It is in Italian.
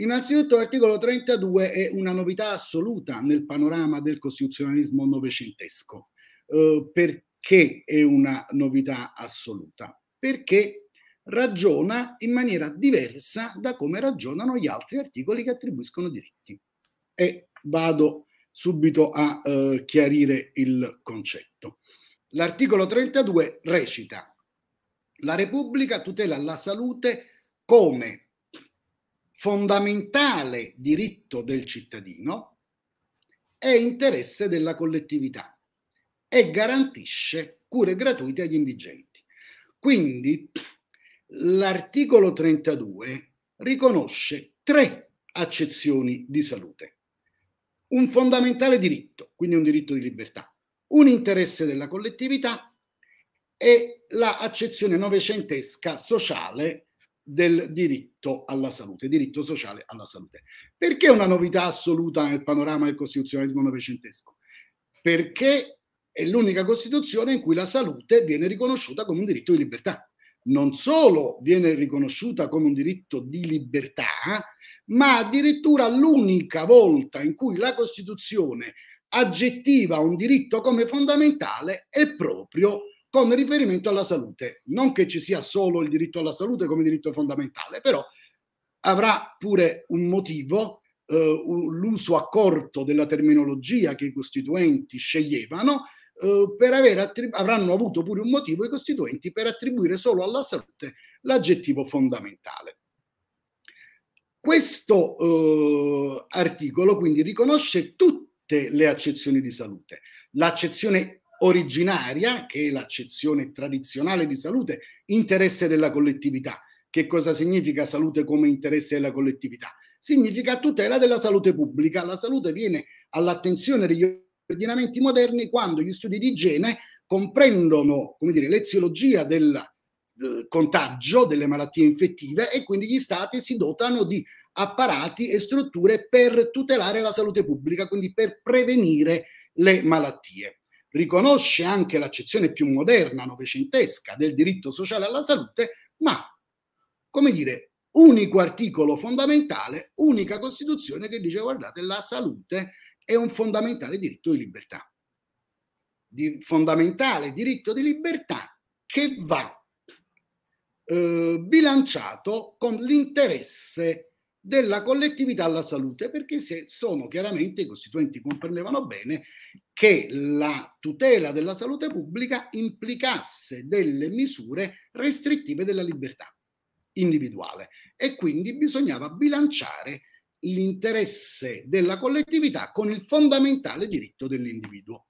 Innanzitutto l'articolo 32 è una novità assoluta nel panorama del costituzionalismo novecentesco. Eh, perché è una novità assoluta? Perché ragiona in maniera diversa da come ragionano gli altri articoli che attribuiscono diritti. E vado subito a eh, chiarire il concetto. L'articolo 32 recita La Repubblica tutela la salute come fondamentale diritto del cittadino, è interesse della collettività e garantisce cure gratuite agli indigenti. Quindi l'articolo 32 riconosce tre accezioni di salute. Un fondamentale diritto, quindi un diritto di libertà, un interesse della collettività e la accezione novecentesca sociale del diritto alla salute, diritto sociale alla salute. Perché una novità assoluta nel panorama del costituzionalismo novecentesco? Perché è l'unica Costituzione in cui la salute viene riconosciuta come un diritto di libertà. Non solo viene riconosciuta come un diritto di libertà, ma addirittura l'unica volta in cui la Costituzione aggettiva un diritto come fondamentale è proprio con riferimento alla salute. Non che ci sia solo il diritto alla salute come diritto fondamentale, però avrà pure un motivo eh, l'uso accorto della terminologia che i costituenti sceglievano eh, per avere attribu- avranno avuto pure un motivo i costituenti per attribuire solo alla salute l'aggettivo fondamentale. Questo eh, articolo quindi riconosce tutte le accezioni di salute. L'accezione originaria, che è l'accezione tradizionale di salute, interesse della collettività. Che cosa significa salute come interesse della collettività? Significa tutela della salute pubblica. La salute viene all'attenzione degli ordinamenti moderni quando gli studi di igiene comprendono come dire, l'eziologia del eh, contagio delle malattie infettive e quindi gli stati si dotano di apparati e strutture per tutelare la salute pubblica, quindi per prevenire le malattie riconosce anche l'accezione più moderna, novecentesca, del diritto sociale alla salute, ma, come dire, unico articolo fondamentale, unica Costituzione che dice guardate, la salute è un fondamentale diritto di libertà. Di fondamentale diritto di libertà che va eh, bilanciato con l'interesse della collettività alla salute, perché se sono chiaramente i costituenti comprendevano bene che la tutela della salute pubblica implicasse delle misure restrittive della libertà individuale e quindi bisognava bilanciare l'interesse della collettività con il fondamentale diritto dell'individuo.